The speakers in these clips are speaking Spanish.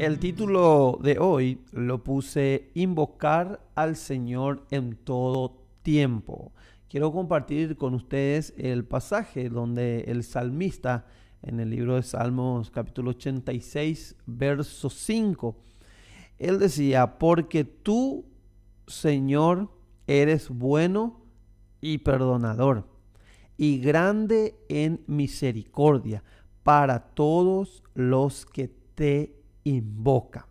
El título de hoy lo puse Invocar al Señor en todo tiempo. Quiero compartir con ustedes el pasaje donde el salmista en el libro de Salmos capítulo 86 verso 5, él decía, porque tú, Señor, eres bueno y perdonador y grande en misericordia para todos los que te invoca.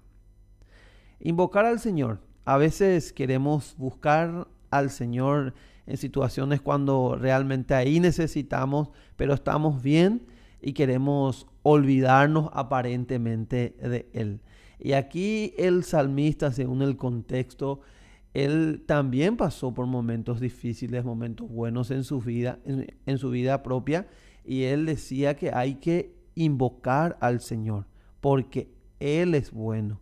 Invocar al Señor. A veces queremos buscar al Señor en situaciones cuando realmente ahí necesitamos, pero estamos bien y queremos olvidarnos aparentemente de Él. Y aquí el salmista, según el contexto, él también pasó por momentos difíciles, momentos buenos en su vida, en, su vida propia, y él decía que hay que invocar al Señor, porque él es bueno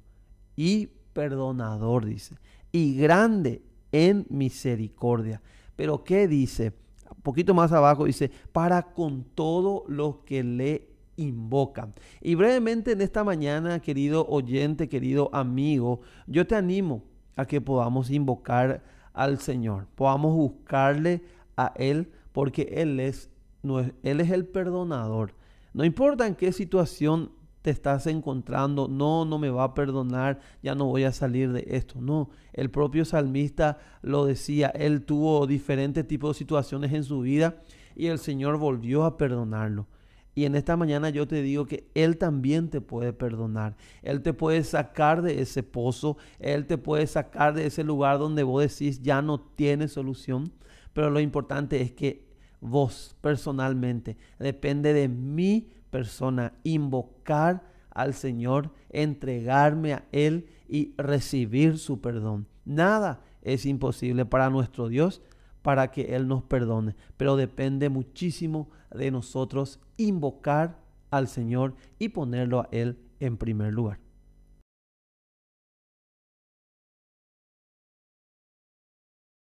y perdonador, dice, y grande en misericordia. Pero ¿qué dice? Un poquito más abajo dice, para con todo lo que le invocan. Y brevemente en esta mañana, querido oyente, querido amigo, yo te animo a que podamos invocar al Señor, podamos buscarle a Él, porque Él es, es, Él es el perdonador. No importa en qué situación te estás encontrando, no, no me va a perdonar, ya no voy a salir de esto. No, el propio salmista lo decía, él tuvo diferentes tipos de situaciones en su vida y el Señor volvió a perdonarlo. Y en esta mañana yo te digo que Él también te puede perdonar. Él te puede sacar de ese pozo. Él te puede sacar de ese lugar donde vos decís ya no tiene solución. Pero lo importante es que vos personalmente depende de mí persona, invocar al Señor, entregarme a Él y recibir su perdón. Nada es imposible para nuestro Dios para que Él nos perdone, pero depende muchísimo de nosotros invocar al Señor y ponerlo a Él en primer lugar.